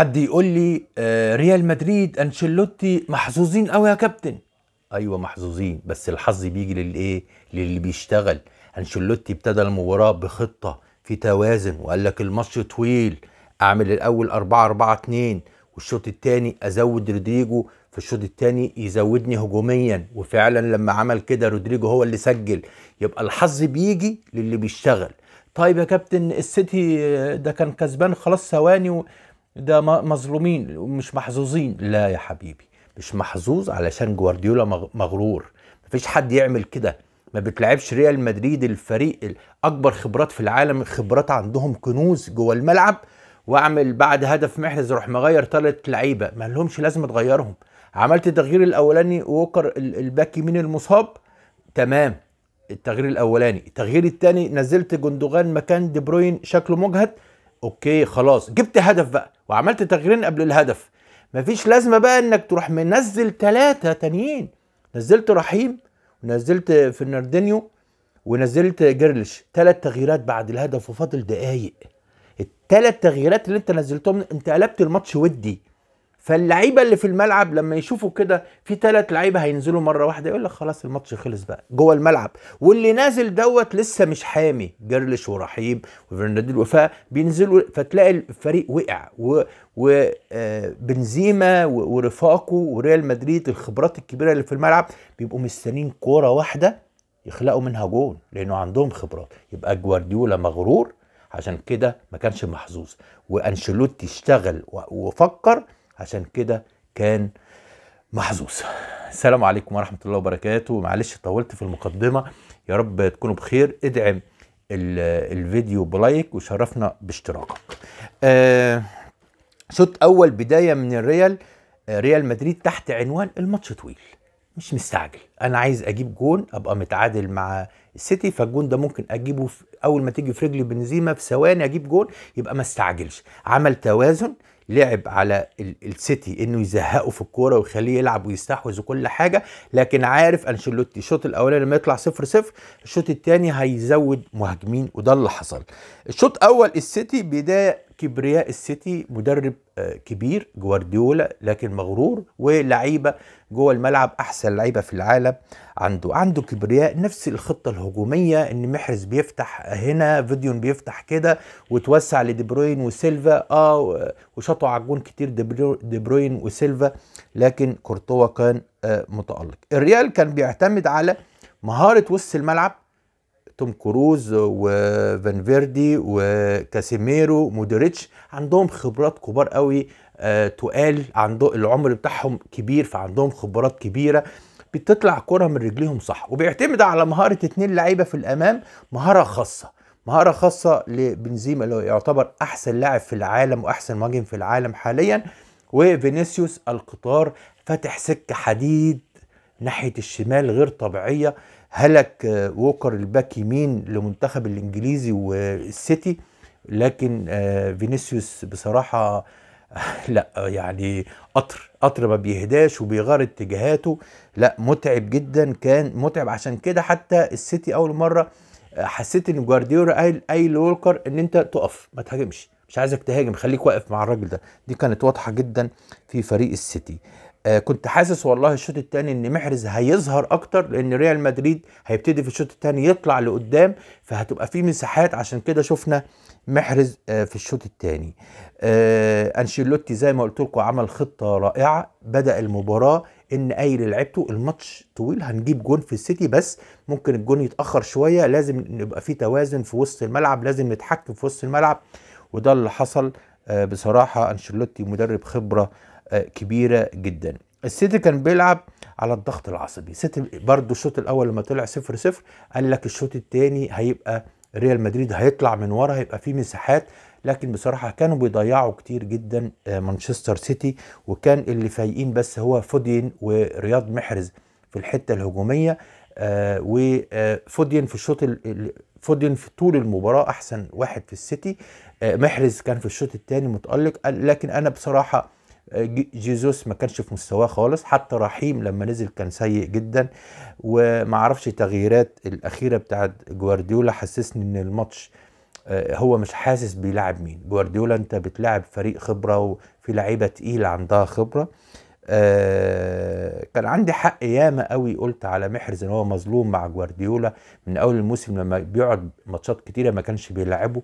حد يقول لي آه، ريال مدريد انشيلوتي محظوظين قوي يا كابتن ايوه محظوظين بس الحظ بيجي للايه للي بيشتغل انشيلوتي ابتدى المباراه بخطه في توازن وقال لك الماتش طويل اعمل الاول 4 4 2 والشوط الثاني ازود رودريجو في الشوط الثاني يزودني هجوميا وفعلا لما عمل كده رودريجو هو اللي سجل يبقى الحظ بيجي للي بيشتغل طيب يا كابتن السيتي آه، ده كان كسبان خلاص ثواني و... ده مظلومين ومش محظوظين لا يا حبيبي مش محظوظ علشان جوارديولا مغرور مفيش حد يعمل كده ما بتلعبش ريال مدريد الفريق اكبر خبرات في العالم خبرات عندهم كنوز جوه الملعب واعمل بعد هدف محرز اروح مغير ثلاث لعيبه ما لهمش لازم تغيرهم عملت التغيير الاولاني ووكر الباك يمين المصاب تمام التغيير الاولاني التغيير الثاني نزلت جندوغان مكان دي بروين شكله مجهد اوكي خلاص جبت هدف بقى وعملت تغييرين قبل الهدف مفيش لازمه بقى انك تروح منزل ثلاثه تانيين نزلت رحيم ونزلت فرناردينيو ونزلت جيرلش ثلاث تغييرات بعد الهدف وفاضل دقايق الثلاث تغييرات اللي انت نزلتهم انت قلبت الماتش ودي فاللعيبه اللي في الملعب لما يشوفوا كده في ثلاث لعيبه هينزلوا مره واحده يقول لك خلاص الماتش خلص بقى جوه الملعب واللي نازل دوت لسه مش حامي جرلش ورحيم وفرناندين وفاء بينزلوا فتلاقي الفريق وقع وبنزيما آه، ورفاقه وريال مدريد الخبرات الكبيره اللي في الملعب بيبقوا مستنين كوره واحده يخلقوا منها جون لانه عندهم خبرات يبقى جوارديولا مغرور عشان كده ما كانش محظوظ وانشيلوتي اشتغل وفكر عشان كده كان محظوظ السلام عليكم ورحمة الله وبركاته معلش طولت في المقدمة يا رب تكونوا بخير ادعم الفيديو بلايك وشرفنا باشتراكك شوت آه، اول بداية من الريال آه، ريال مدريد تحت عنوان الماتش طويل مش مستعجل انا عايز اجيب جون ابقى متعادل مع السيتي فالجون ده ممكن اجيبه في اول ما تيجي في رجلي بنزيما في ثواني اجيب جون يبقى ما استعجلش عمل توازن لعب على السيتي انه يزهقه في الكوره ويخليه يلعب ويستحوذ وكل حاجه لكن عارف انشيلوتي الشوط الاولاني لما يطلع 0 0 الشوط الثاني هيزود مهاجمين وده اللي حصل الشوط الاول السيتي بدايه كبرياء السيتي مدرب آه، كبير جوارديولا لكن مغرور ولعيبه جوه الملعب احسن لعيبه في العالم عنده عنده كبرياء نفس الخطه الهجوميه ان محرز بيفتح هنا فيديون بيفتح كده وتوسع لدي بروين وسيلفا اه وشط على الجون كتير دي بروين وسيلفا لكن كورتوا كان آه، متألق الريال كان بيعتمد على مهارة وسط الملعب توم كروز وفانفيردي وكاسيميرو مودريتش عندهم خبرات كبار قوي آه، تقال عنده العمر بتاعهم كبير فعندهم خبرات كبيره بتطلع كرة من رجليهم صح وبيعتمد على مهارة اتنين لعيبة في الأمام مهارة خاصة مهاره خاصه لبنزيما اللي هو يعتبر احسن لاعب في العالم واحسن مهاجم في العالم حاليا وفينيسيوس القطار فاتح سكه حديد ناحيه الشمال غير طبيعيه هلك آه، ووكر الباك يمين لمنتخب الانجليزي والسيتي لكن آه، فينيسيوس بصراحه لا يعني قطر قطر ما بيهداش وبيغير اتجاهاته لا متعب جدا كان متعب عشان كده حتى السيتي اول مره حسيت ان جوارديولا قايل اي لولكر ان انت تقف ما تهاجمش مش عايزك تهاجم خليك واقف مع الراجل ده دي كانت واضحه جدا في فريق السيتي آه كنت حاسس والله الشوط الثاني ان محرز هيظهر اكتر لان ريال مدريد هيبتدي في الشوط الثاني يطلع لقدام فهتبقى في مساحات عشان كده شفنا محرز آه في الشوط الثاني آه انشيلوتي زي ما قلت لكم عمل خطه رائعه بدا المباراه ان قايل لعبته الماتش طويل هنجيب جون في السيتي بس ممكن الجون يتاخر شويه لازم يبقى في توازن في وسط الملعب لازم نتحكم في وسط الملعب وده اللي حصل آه، بصراحه انشيلوتي مدرب خبره آه، كبيره جدا السيتي كان بيلعب على الضغط العصبي سيتي برضه الشوط الاول لما طلع 0 0 قال لك الشوط الثاني هيبقى ريال مدريد هيطلع من ورا هيبقى في مساحات لكن بصراحه كانوا بيضيعوا كتير جدا آه، مانشستر سيتي وكان اللي فايقين بس هو فودين ورياض محرز في الحته الهجوميه آه، وفودين آه، في الشوط فودين في طول المباراة أحسن واحد في السيتي محرز كان في الشوط الثاني متألق لكن أنا بصراحة جيزوس ما كانش في مستواه خالص حتى رحيم لما نزل كان سيء جدا وما اعرفش التغييرات الأخيرة بتاعت جوارديولا حسسني إن الماتش آه، هو مش حاسس بيلعب مين جوارديولا انت بتلعب فريق خبره وفي لعيبه تقيله عندها خبره آه كان عندي حق ياما قوي قلت على محرز ان هو مظلوم مع جوارديولا من اول الموسم لما بيقعد ماتشات كتيره ما كانش بيلعبه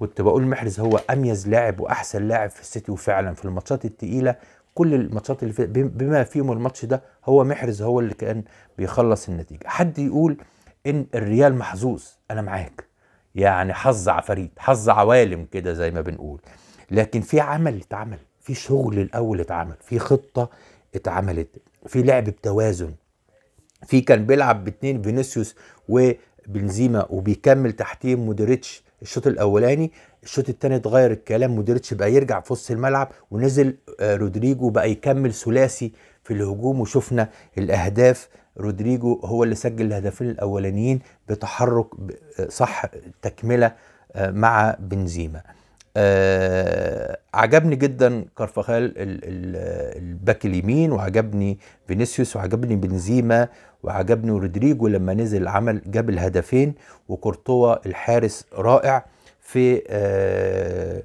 كنت بقول محرز هو اميز لاعب واحسن لاعب في السيتي وفعلا في الماتشات التقيله كل الماتشات اللي في بما فيهم الماتش ده هو محرز هو اللي كان بيخلص النتيجه حد يقول ان الريال محظوظ انا معاك يعني حظ عفاريت حظ عوالم كده زي ما بنقول لكن في عمل اتعمل في شغل الاول اتعمل في خطه اتعملت في لعب بتوازن في كان بيلعب باتنين فينيسيوس وبنزيما وبيكمل تحتيه مودريتش الشوط الاولاني الشوط الثاني اتغير الكلام مودريتش بقى يرجع في وسط الملعب ونزل آه، رودريجو بقى يكمل ثلاثي في الهجوم وشفنا الاهداف رودريجو هو اللي سجل الهدفين الاولانيين بتحرك صح تكمله آه، مع بنزيما آه، عجبني جدا كارفخال الباك اليمين وعجبني فينيسيوس وعجبني بنزيما وعجبني رودريجو لما نزل عمل جاب الهدفين وكورتوا الحارس رائع في آه،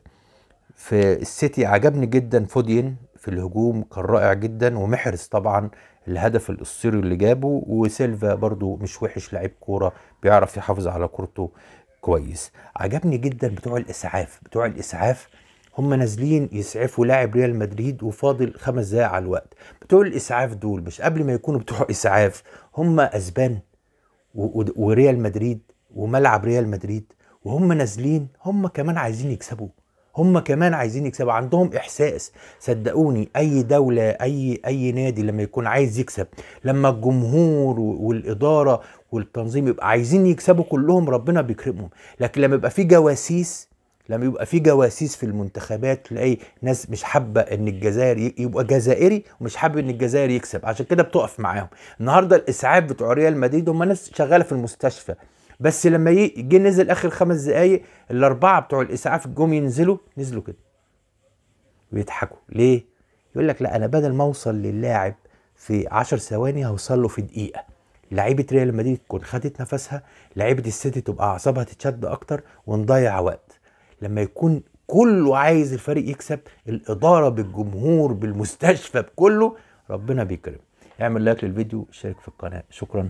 في السيتي عجبني جدا فودين في الهجوم كان رائع جدا ومحرز طبعا الهدف الاسطوري اللي جابه وسيلفا برضو مش وحش لعيب كوره بيعرف يحافظ على كورته كويس عجبني جدا بتوع الاسعاف بتوع الاسعاف هم نازلين يسعفوا لاعب ريال مدريد وفاضل خمس دقايق على الوقت بتوع الاسعاف دول مش قبل ما يكونوا بتوع اسعاف هم اسبان وريال مدريد وملعب ريال مدريد وهم نازلين هم كمان عايزين يكسبوا هم كمان عايزين يكسبوا عندهم احساس صدقوني اي دوله اي اي نادي لما يكون عايز يكسب لما الجمهور والاداره والتنظيم يبقى عايزين يكسبوا كلهم ربنا بيكرمهم لكن لما يبقى في جواسيس لما يبقى في جواسيس في المنتخبات تلاقي ناس مش حابه ان الجزائر يبقى جزائري ومش حابب ان الجزائر يكسب عشان كده بتقف معاهم النهارده الاسعاف بتوع ريال مدريد هم ناس شغاله في المستشفى بس لما جه نزل اخر خمس دقايق الاربعه بتوع الاسعاف جم ينزلوا نزلوا كده ويضحكوا ليه؟ يقول لك لا انا بدل ما اوصل للاعب في 10 ثواني هوصل له في دقيقه لعيبه ريال مدريد تكون خدت نفسها لعيبه السيتي تبقى اعصابها تتشد اكتر ونضيع وقت لما يكون كله عايز الفريق يكسب الاداره بالجمهور بالمستشفى بكله ربنا بيكرم اعمل لايك للفيديو شارك في القناه شكرا